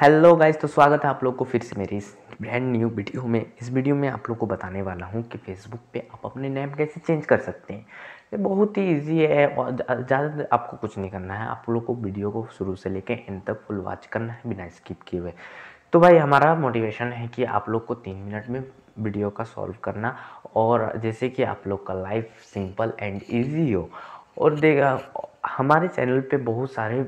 hello guys तो स्वागत है आप लोग को फिर से मेरी इस ब्रांड न्यू वीडियो में इस वीडियो में आप लोग को बताने वाला हूँ कि फेसबुक पे आप अपने नेम कैसे चेंज कर सकते हैं ये बहुत ही इजी है और ज़्यादा आपको कुछ नहीं करना है आप लोग को वीडियो को शुरू से लेके एंड तक फुल वॉच करना है बिना स्किप किए हुए तो भाई हमारा मोटिवेशन है कि आप लोग को तीन मिनट में वीडियो का सॉल्व करना और जैसे कि आप लोग का लाइफ सिंपल एंड ईजी हो और देगा हमारे चैनल पर बहुत सारे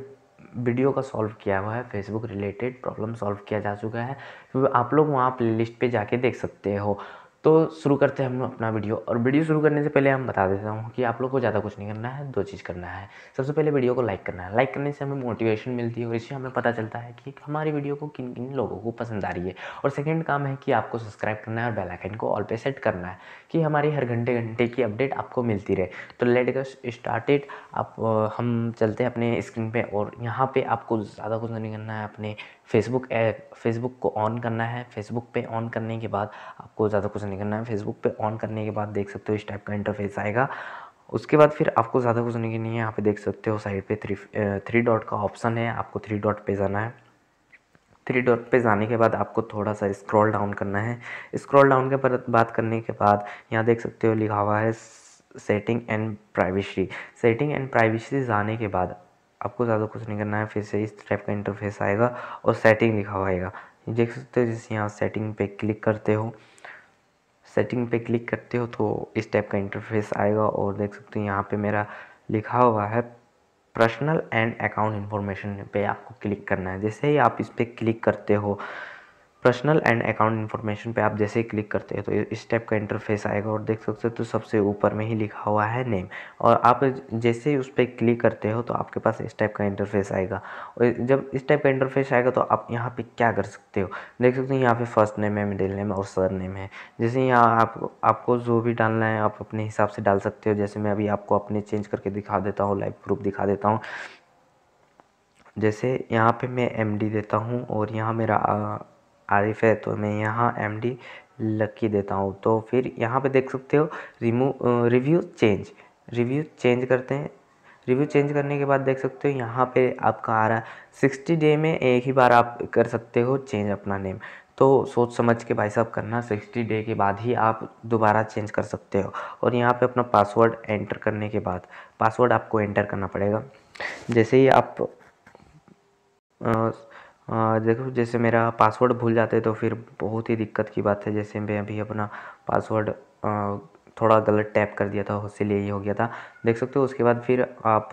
वीडियो का सॉल्व किया हुआ है फेसबुक रिलेटेड प्रॉब्लम सॉल्व किया जा चुका है तो आप लोग वहाँ प्ले लिस्ट पर जाके देख सकते हो तो शुरू करते हैं हम अपना वीडियो और वीडियो शुरू करने से पहले हम बता देता हूँ कि आप लोग को ज़्यादा कुछ नहीं करना है दो चीज़ करना है सबसे पहले वीडियो को लाइक करना है लाइक करने से हमें मोटिवेशन मिलती है और इससे हमें पता चलता है कि हमारी वीडियो को किन किन लोगों को पसंद आ रही है और सेकेंड काम है कि आपको सब्सक्राइब करना है और बेलाइकन को ऑल पे सेट करना है कि हमारी हर घंटे घंटे की अपडेट आपको मिलती रहे तो लेट गस स्टार्टेड आप हम चलते हैं अपने स्क्रीन पर और यहाँ पर आपको ज़्यादा कुछ नहीं करना है अपने फेसबुक फेसबुक को ऑन करना है फेसबुक पर ऑन करने के बाद आपको ज़्यादा कुछ नहीं करना है फेसबुक पे ऑन करने के बाद देख सकते हो इस टाइप का इंटरफेस आएगा उसके बाद फिर आपको ज़्यादा कुछ नहीं करनी है यहाँ पे देख सकते हो साइड पे थ्री थ्री डॉट का ऑप्शन है आपको थ्री डॉट पे जाना है थ्री डॉट पे जाने के बाद आपको थोड़ा सा स्क्रॉल डाउन करना है स्क्रॉल डाउन के बात करने के बाद यहाँ देख सकते हो लिखा हुआ है setting and privacy setting and privacy जाने के बाद आपको ज़्यादा कुछ नहीं करना है फिर से इस टाइप का इंटरफेस आएगा और सेटिंग लिखा हुआ आएगा देख सकते हो जैसे यहाँ सेटिंग पे क्लिक करते हो सेटिंग पे क्लिक करते हो तो इस टाइप का इंटरफेस आएगा और देख सकते हो यहाँ पे मेरा लिखा हुआ है पर्सनल एंड अकाउंट इन्फॉर्मेशन पे आपको क्लिक करना है जैसे ही आप इस पर क्लिक करते हो पर्सनल एंड अकाउंट इन्फॉर्मेशन पे आप जैसे ही क्लिक करते हैं तो इस टाइप का इंटरफेस आएगा और देख सकते हो तो सबसे ऊपर में ही लिखा हुआ है नेम और आप जैसे ही उस पर क्लिक करते हो तो आपके पास इस टाइप का इंटरफेस आएगा और जब इस टाइप का इंटरफेस आएगा तो आप यहाँ पे क्या कर सकते हो देख सकते हो यहाँ पे फर्स्ट नेम है मिडिल नेम और सर नेम है जैसे यहाँ आप आपको जो भी डालना है आप अपने हिसाब से डाल सकते हो जैसे मैं अभी आपको अपने चेंज करके दिखा देता हूँ लाइव प्रूफ दिखा देता हूँ जैसे यहाँ पे मैं एमडी देता हूँ और यहाँ मेरा आरिफ़ है तो मैं यहाँ एम डी लकी देता हूँ तो फिर यहाँ पे देख सकते हो रिमू रिव्यू चेंज रिव्यू चेंज करते हैं रिव्यू चेंज करने के बाद देख सकते हो यहाँ पे आपका आ रहा है सिक्सटी डे में एक ही बार आप कर सकते हो चेंज अपना नेम तो सोच समझ के भाई साहब करना सिक्सटी डे के बाद ही आप दोबारा चेंज कर सकते हो और यहाँ पे अपना पासवर्ड एंटर करने के बाद पासवर्ड आपको एंटर करना पड़ेगा जैसे ही आप देखो जैसे मेरा पासवर्ड भूल जाते तो फिर बहुत ही दिक्कत की बात है जैसे मैं अभी अपना पासवर्ड थोड़ा गलत टैप कर दिया था इसीलिए ये हो गया था देख सकते हो उसके बाद फिर आप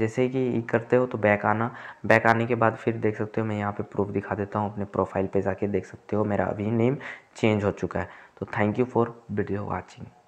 जैसे कि करते हो तो बैक आना बैक आने के बाद फिर देख सकते हो मैं यहाँ पे प्रूफ दिखा देता हूँ अपने प्रोफाइल पे जाके देख सकते हो मेरा अभी नेम चेंज हो चुका है तो thank you for video watching